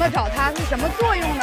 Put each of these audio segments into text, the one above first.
怎么找他是什么作用呢？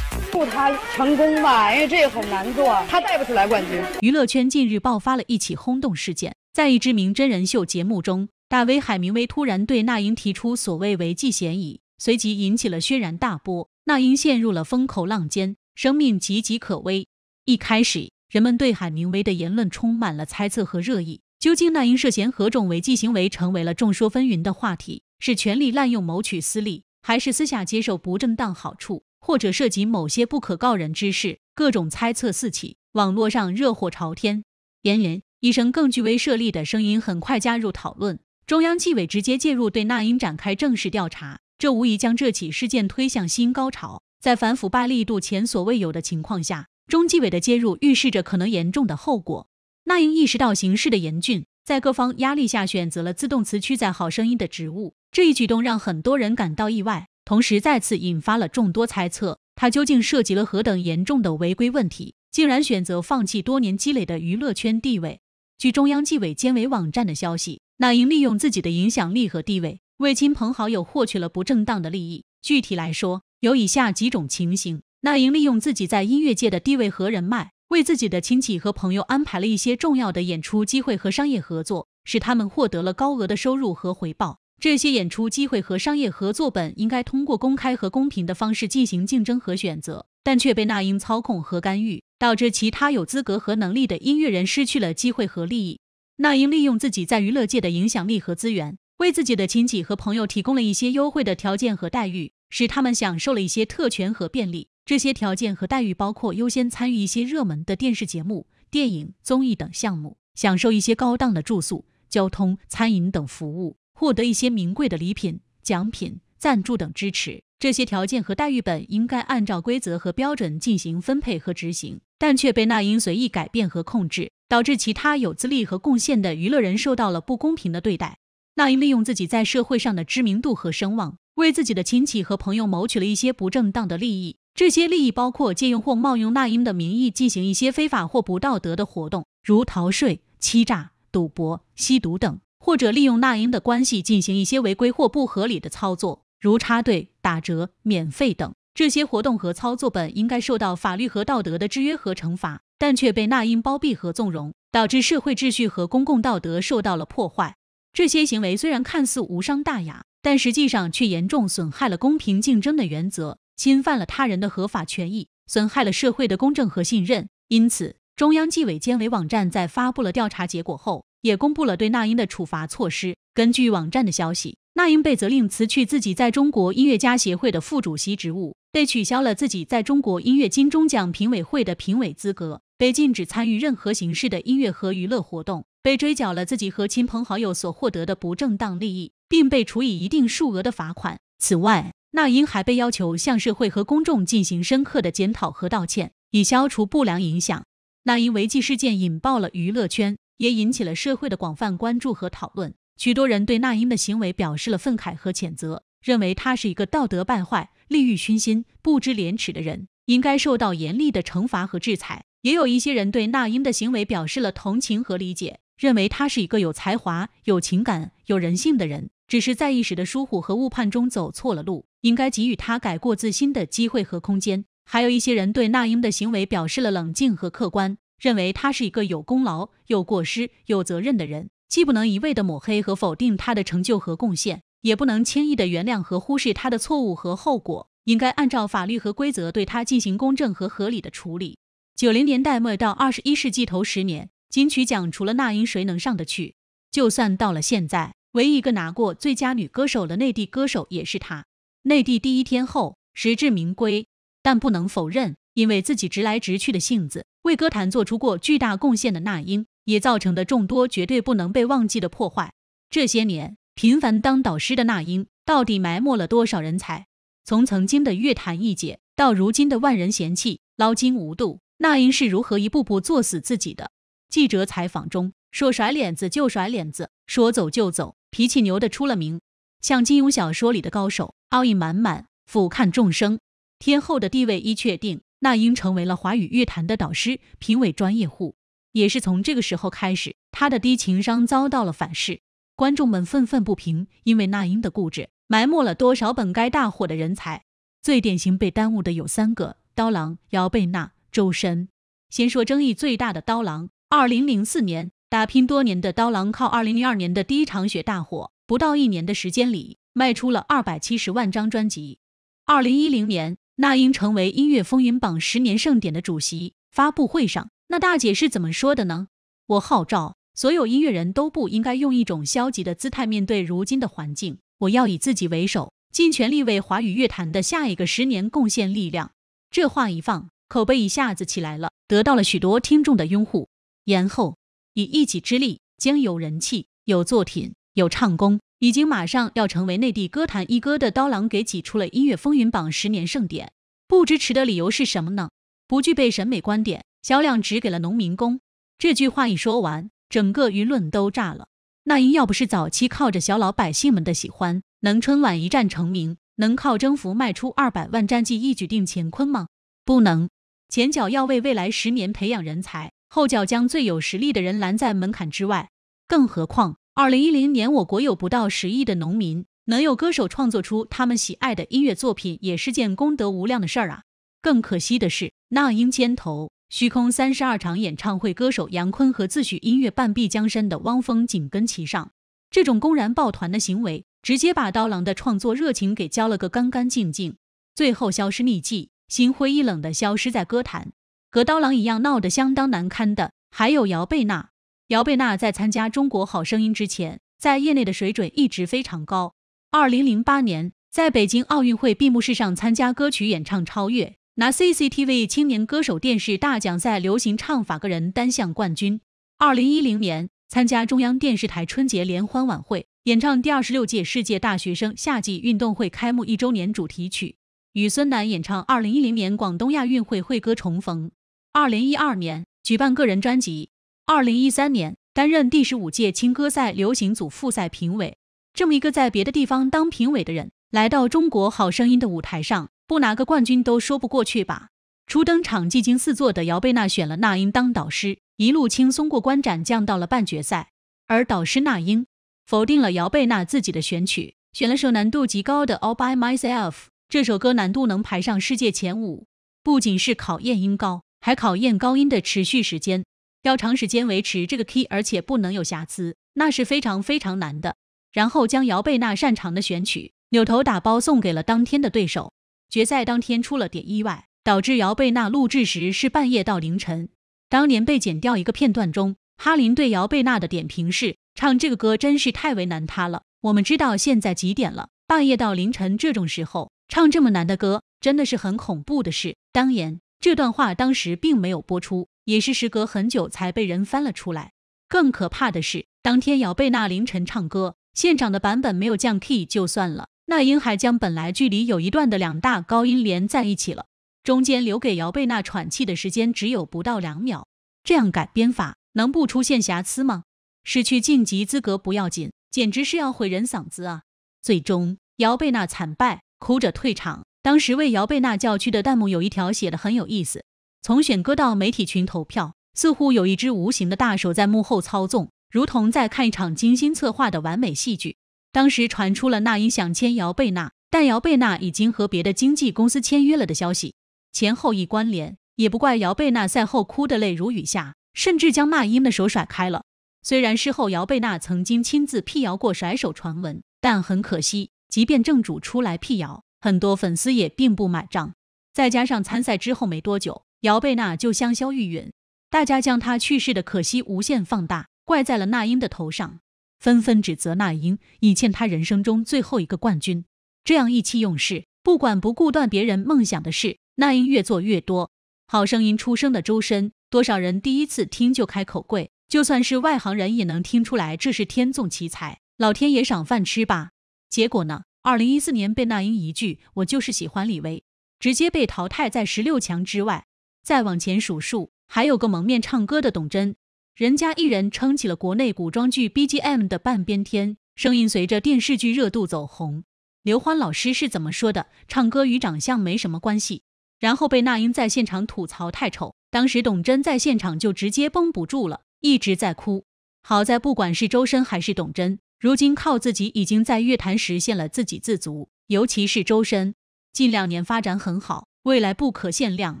祝他成功吧，因为这也很难做，他带不出来冠军。娱乐圈近日爆发了一起轰动事件，在一知名真人秀节目中，大威海明威突然对那英提出所谓违纪嫌疑，随即引起了轩然大波，那英陷入了风口浪尖，生命岌岌可危。一开始，人们对海明威的言论充满了猜测和热议，究竟那英涉嫌何种违纪行为，成为了众说纷纭的话题。是权力滥用谋取私利，还是私下接受不正当好处，或者涉及某些不可告人之事？各种猜测四起，网络上热火朝天。然而，一声更具威慑力的声音很快加入讨论：中央纪委直接介入，对那英展开正式调查。这无疑将这起事件推向新高潮。在反腐败力度前所未有的情况下，中纪委的介入预示着可能严重的后果。那英意识到形势的严峻，在各方压力下，选择了自动辞去在《好声音》的职务。这一举动让很多人感到意外，同时再次引发了众多猜测。他究竟涉及了何等严重的违规问题，竟然选择放弃多年积累的娱乐圈地位？据中央纪委监委网站的消息，那英利用自己的影响力和地位，为亲朋好友获取了不正当的利益。具体来说，有以下几种情形：那英利用自己在音乐界的地位和人脉，为自己的亲戚和朋友安排了一些重要的演出机会和商业合作，使他们获得了高额的收入和回报。这些演出机会和商业合作本应该通过公开和公平的方式进行竞争和选择，但却被那英操控和干预，导致其他有资格和能力的音乐人失去了机会和利益。那英利用自己在娱乐界的影响力和资源，为自己的亲戚和朋友提供了一些优惠的条件和待遇，使他们享受了一些特权和便利。这些条件和待遇包括优先参与一些热门的电视节目、电影、综艺等项目，享受一些高档的住宿、交通、餐饮等服务。获得一些名贵的礼品、奖品、赞助等支持，这些条件和待遇本应该按照规则和标准进行分配和执行，但却被那英随意改变和控制，导致其他有资历和贡献的娱乐人受到了不公平的对待。那英利用自己在社会上的知名度和声望，为自己的亲戚和朋友谋取了一些不正当的利益。这些利益包括借用或冒用那英的名义进行一些非法或不道德的活动，如逃税、欺诈、赌博、吸毒等。或者利用那英的关系进行一些违规或不合理的操作，如插队、打折、免费等。这些活动和操作本应该受到法律和道德的制约和惩罚，但却被那英包庇和纵容，导致社会秩序和公共道德受到了破坏。这些行为虽然看似无伤大雅，但实际上却严重损害了公平竞争的原则，侵犯了他人的合法权益，损害了社会的公正和信任。因此，中央纪委监委网站在发布了调查结果后。也公布了对那英的处罚措施。根据网站的消息，那英被责令辞去自己在中国音乐家协会的副主席职务，被取消了自己在中国音乐金钟奖评委会的评委资格，被禁止参与任何形式的音乐和娱乐活动，被追缴了自己和亲朋好友所获得的不正当利益，并被处以一定数额的罚款。此外，那英还被要求向社会和公众进行深刻的检讨和道歉，以消除不良影响。那英违纪事件引爆了娱乐圈。也引起了社会的广泛关注和讨论。许多人对那英的行为表示了愤慨和谴责，认为他是一个道德败坏、利欲熏心、不知廉耻的人，应该受到严厉的惩罚和制裁。也有一些人对那英的行为表示了同情和理解，认为他是一个有才华、有情感、有人性的人，只是在一时的疏忽和误判中走错了路，应该给予他改过自新的机会和空间。还有一些人对那英的行为表示了冷静和客观。认为他是一个有功劳、有过失、有责任的人，既不能一味的抹黑和否定他的成就和贡献，也不能轻易的原谅和忽视他的错误和后果，应该按照法律和规则对他进行公正和合理的处理。九零年代末到二十一世纪头十年，金曲奖除了那英，谁能上得去？就算到了现在，唯一一个拿过最佳女歌手的内地歌手也是她，内地第一天后，实至名归，但不能否认。因为自己直来直去的性子，为歌坛做出过巨大贡献的那英，也造成的众多绝对不能被忘记的破坏。这些年频繁当导师的那英，到底埋没了多少人才？从曾经的乐坛一姐到如今的万人嫌弃、捞金无度，那英是如何一步步作死自己的？记者采访中说：“甩脸子就甩脸子，说走就走，脾气牛的出了名，像金庸小说里的高手，傲意满满，俯瞰众生。”天后的地位一确定。那英成为了华语乐坛的导师、评委、专业户，也是从这个时候开始，她的低情商遭到了反噬。观众们愤愤不平，因为那英的固执埋没了多少本该大火的人才。最典型被耽误的有三个：刀郎、姚贝娜、周深。先说争议最大的刀郎。二零零四年，打拼多年的刀郎靠二零零二年的《第一场雪》大火，不到一年的时间里卖出了二百七十万张专辑。二零一零年。那英成为音乐风云榜十年盛典的主席。发布会上，那大姐是怎么说的呢？我号召所有音乐人都不应该用一种消极的姿态面对如今的环境。我要以自己为首，尽全力为华语乐坛的下一个十年贡献力量。这话一放，口碑一下子起来了，得到了许多听众的拥护。然后，以一己之力，将有人气、有作品、有唱功。已经马上要成为内地歌坛一哥的刀郎给挤出了音乐风云榜十年盛典，不支持的理由是什么呢？不具备审美观点，销量只给了农民工。这句话一说完，整个舆论都炸了。那英要不是早期靠着小老百姓们的喜欢，能春晚一战成名，能靠征服卖出二百万战绩一举定乾坤吗？不能。前脚要为未来十年培养人才，后脚将最有实力的人拦在门槛之外，更何况。二零一零年，我国有不到十亿的农民，能有歌手创作出他们喜爱的音乐作品，也是件功德无量的事儿啊！更可惜的是，那英牵头《虚空》三十二场演唱会，歌手杨坤和自诩音乐半壁江山的汪峰紧跟其上，这种公然抱团的行为，直接把刀郎的创作热情给浇了个干干净净，最后消失匿迹，心灰意冷的消失在歌坛。和刀郎一样闹得相当难堪的，还有姚贝娜。姚贝娜在参加《中国好声音》之前，在业内的水准一直非常高。二零零八年，在北京奥运会闭幕式上参加歌曲演唱《超越》，拿 CCTV 青年歌手电视大奖赛流行唱法个人单项冠军。二零一零年，参加中央电视台春节联欢晚会，演唱第二十六届世界大学生夏季运动会开幕一周年主题曲，与孙楠演唱二零一零年广东亚运会会歌重逢。二零一二年，举办个人专辑。二零一三年，担任第十五届青歌赛流行组复赛评委。这么一个在别的地方当评委的人，来到中国好声音的舞台上，不拿个冠军都说不过去吧？初登场技惊四座的姚贝娜选了那英当导师，一路轻松过关斩将到了半决赛。而导师那英否定了姚贝娜自己的选曲，选了首难度极高的《All by Myself》。这首歌难度能排上世界前五，不仅是考验音高，还考验高音的持续时间。要长时间维持这个 key，而且不能有瑕疵，那是非常非常难的。然后将姚贝娜擅长的选曲扭头打包送给了当天的对手。决赛当天出了点意外，导致姚贝娜录制时是半夜到凌晨。当年被剪掉一个片段中，哈林对姚贝娜的点评是：唱这个歌真是太为难她了。我们知道现在几点了？半夜到凌晨这种时候唱这么难的歌，真的是很恐怖的事。当年。这段话当时并没有播出，也是时隔很久才被人翻了出来。更可怕的是，当天姚贝娜凌晨唱歌，现场的版本没有降 key 就算了，那英还将本来距离有一段的两大高音连在一起了，中间留给姚贝娜喘气的时间只有不到两秒，这样改编法能不出现瑕疵吗？失去晋级资格不要紧，简直是要毁人嗓子啊！最终，姚贝娜惨败，哭着退场。当时为姚贝娜教区的弹幕有一条写的很有意思，从选歌到媒体群投票，似乎有一只无形的大手在幕后操纵，如同在看一场精心策划的完美戏剧。当时传出了那英想签姚贝娜，但姚贝娜已经和别的经纪公司签约了的消息，前后一关联，也不怪姚贝娜赛后哭得泪如雨下，甚至将那英的手甩开了。虽然事后姚贝娜曾经亲自辟谣过甩手传闻，但很可惜，即便正主出来辟谣。很多粉丝也并不买账，再加上参赛之后没多久，姚贝娜就香消玉殒，大家将她去世的可惜无限放大，怪在了那英的头上，纷纷指责那英已欠她人生中最后一个冠军。这样意气用事、不管不顾断别人梦想的事，那英越做越多。《好声音》出生的周深，多少人第一次听就开口跪，就算是外行人也能听出来这是天纵奇才，老天爷赏饭吃吧。结果呢？二零一四年，贝纳英一句“我就是喜欢李维”，直接被淘汰在十六强之外。再往前数数，还有个蒙面唱歌的董贞，人家一人撑起了国内古装剧 BGM 的半边天，声音随着电视剧热度走红。刘欢老师是怎么说的？唱歌与长相没什么关系。然后被那英在现场吐槽太丑，当时董贞在现场就直接绷不住了，一直在哭。好在不管是周深还是董贞。如今靠自己已经在乐坛实现了自给自足，尤其是周深，近两年发展很好，未来不可限量。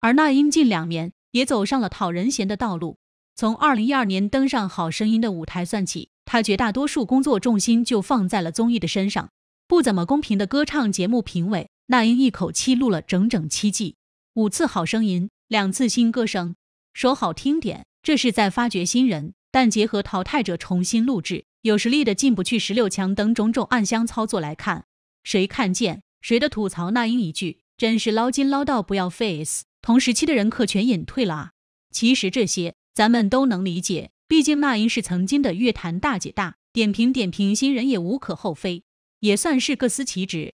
而那英近两年也走上了讨人嫌的道路。从二零一二年登上《好声音》的舞台算起，她绝大多数工作重心就放在了综艺的身上，不怎么公平的歌唱节目评委，那英一口气录了整整七季，五次《好声音》，两次《新歌声》。说好听点，这是在发掘新人，但结合淘汰者重新录制。有实力的进不去十六强等种种暗箱操作来看，谁看见谁的吐槽？那英一句真是捞金捞到不要 face。同时期的人可全隐退了啊！其实这些咱们都能理解，毕竟那英是曾经的乐坛大姐大，点评点评新人也无可厚非，也算是各司其职。